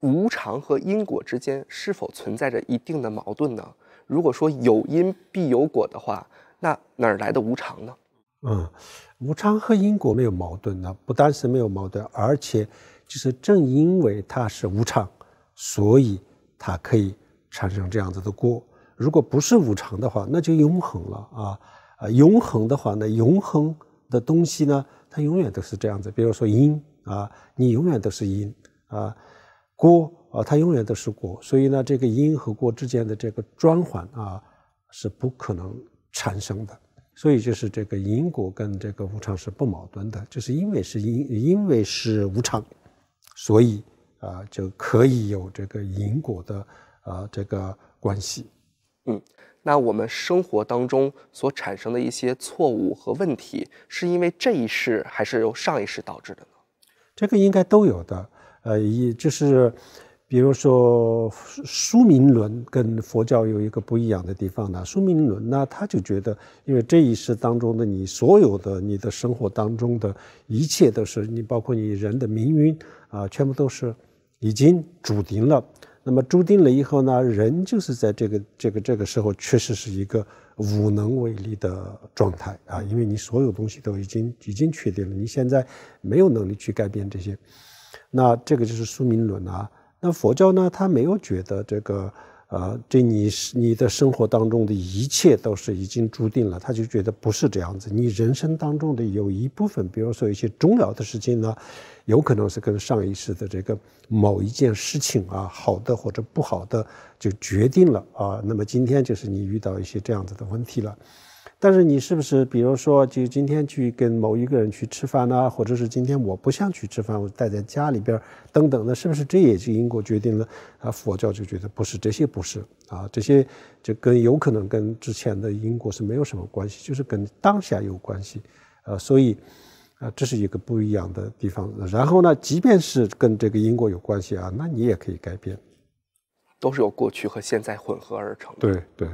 无常和因果之间是否存在着一定的矛盾呢？如果说有因必有果的话，那哪儿来的无常呢？嗯，无常和因果没有矛盾呢，不但是没有矛盾，而且就是正因为它是无常，所以它可以产生这样子的果。如果不是无常的话，那就永恒了啊！啊，永恒的话，那永恒的东西呢，它永远都是这样子。比如说因啊，你永远都是因啊。锅啊，它永远都是锅，所以呢，这个因和果之间的这个转换啊，是不可能产生的。所以就是这个因果跟这个无常是不矛盾的，就是因为是因，因为是无常，所以啊，就可以有这个因果的啊这个关系。嗯，那我们生活当中所产生的一些错误和问题，是因为这一世还是由上一世导致的呢？这个应该都有的。呃，也就是，比如说，书明伦跟佛教有一个不一样的地方呢。书明伦呢，他就觉得，因为这一世当中的你所有的你的生活当中的一切都是你，包括你人的命运啊，全部都是已经注定了。那么注定了以后呢，人就是在这个这个这个时候，确实是一个无能为力的状态啊，因为你所有东西都已经已经确定了，你现在没有能力去改变这些。那这个就是宿命论啊。那佛教呢，他没有觉得这个，呃，这你是你的生活当中的一切都是已经注定了，他就觉得不是这样子。你人生当中的有一部分，比如说一些重要的事情呢，有可能是跟上一世的这个某一件事情啊，好的或者不好的就决定了啊。那么今天就是你遇到一些这样子的问题了。但是你是不是，比如说，就今天去跟某一个人去吃饭呢，或者是今天我不想去吃饭，我待在家里边等等，那是不是这也是因果决定呢？啊，佛教就觉得不是这些，不是啊，这些就跟有可能跟之前的因果是没有什么关系，就是跟当下有关系，啊，所以，啊，这是一个不一样的地方。然后呢，即便是跟这个因国有关系啊，那你也可以改变，都是由过去和现在混合而成。对对。